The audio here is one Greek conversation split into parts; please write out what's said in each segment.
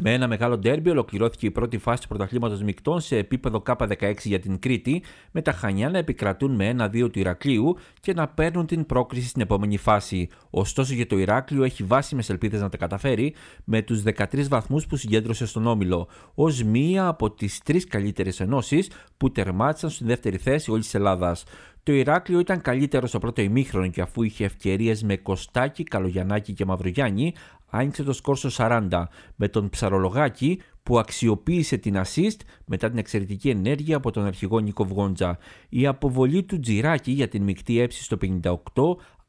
Με ένα μεγάλο ντέρμπι ολοκληρώθηκε η πρώτη φάση του πρωταθλήματος μεικτών σε επίπεδο K16 για την Κρήτη, με τα Χανιά να επικρατούν με 1-2 του Ηρακλείου και να παίρνουν την πρόκριση στην επόμενη φάση. Ωστόσο για το Ηράκλειο έχει βάσιμες ελπίδες να τα καταφέρει, με τους 13 βαθμούς που συγκέντρωσε στον Όμιλο, ως μία από τις τρεις καλύτερες ενώσεις που τερμάτισαν στη δεύτερη θέση όλης της Ελλάδας. Το Ηράκλειο ήταν καλύτερο στο πρώτο ημίχρονο και αφού είχε ευκαιρίες με Κωστάκη, Καλογιανάκη και Μαυρογιάννη, άνοιξε το σκορ στο 40 με τον Ψαρολογάκη που αξιοποίησε την assist μετά την εξαιρετική ενέργεια από τον αρχηγό Νίκο Η αποβολή του Τζιράκη για την μεικτή έψη στο 58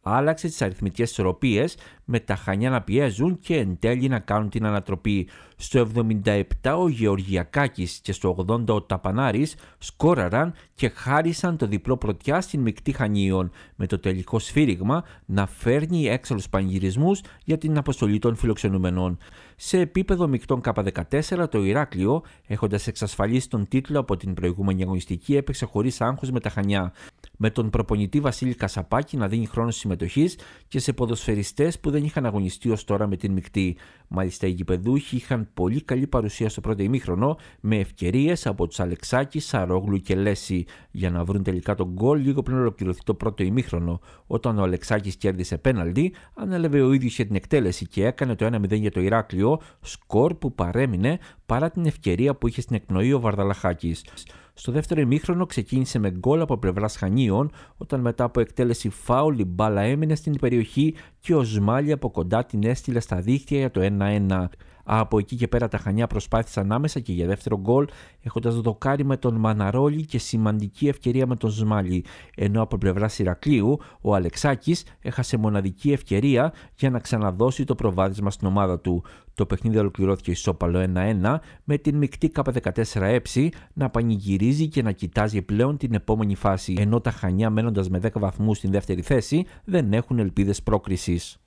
άλλαξε τις αριθμητικές ισορροπίες με τα Χανιά να πιέζουν και εν τέλει να κάνουν την ανατροπή. Στο 77 ο Γεωργιακάκης και στο 80 ο Ταπανάρης σκόραραν και χάρισαν το διπλό πρωτιά στην μεικτή Χανίων με το τελικό σφύριγμα να φέρνει έξαλλους πανηγυρισμούς για την αποστολή των φιλοξενούμενων. Σε επίπεδο μεικτών K14 το Ηράκλειο έχοντας εξασφαλίσει τον τίτλο από την προηγούμενη αγωνιστική έπαιξε χωρίς άγχος με τα Χανιά με τον προπονητή Βασίλη Κασαπάκη να δίνει χρόνο συμμετοχή και σε ποδοσφαιριστές που δεν είχαν αγωνιστεί ως τώρα με την μεικτή. Μάλιστα, οι γηπεδούχοι είχαν πολύ καλή παρουσία στο πρώτο ημίχρονο με ευκαιρίες από τους Αλεξάκης, Σαρόγλου και Λέση για να βρουν τελικά τον γκολ λίγο πριν ολοκληρωθεί το πρώτο ημίχρονο. Όταν ο Αλεξάκης κέρδισε πέναλτι, ανέλαβε ο ίδιος για την εκτέλεση και έκανε το 1-0 για το Ηράκλειο, σκορ που παρέμεινε παρά την ευκαιρία που είχε στην εκπνοή ο Βαρδαλαχάκης. Στο δεύτερο ημίχρονο ξεκίνησε με γκολ από πλευράς Χανίων, όταν μετά από εκτέλεση φάουλ η μπάλα έμεινε στην περιοχή και ο Σμάλι από κοντά την έστειλε στα δίχτυα για το 1-1. Από εκεί και πέρα τα Χανιά προσπάθησαν άμεσα και για δεύτερο γκολ έχοντας δοκάρι με τον Μαναρόλη και σημαντική ευκαιρία με τον Σμάλι. Ενώ από πλευρά Ηρακλείου ο Αλεξάκης έχασε μοναδική ευκαιρία για να ξαναδώσει το προβάδισμα στην ομάδα του. Το παιχνίδι ολοκληρώθηκε ισόπαλο 1-1 με την μεικτή K14 έψη να πανηγυρίζει και να κοιτάζει πλέον την επόμενη φάση. Ενώ τα Χανιά μένοντας με 10 βαθμούς στην δεύτερη θέση δεν έχουν ελπίδες πρόκρισης.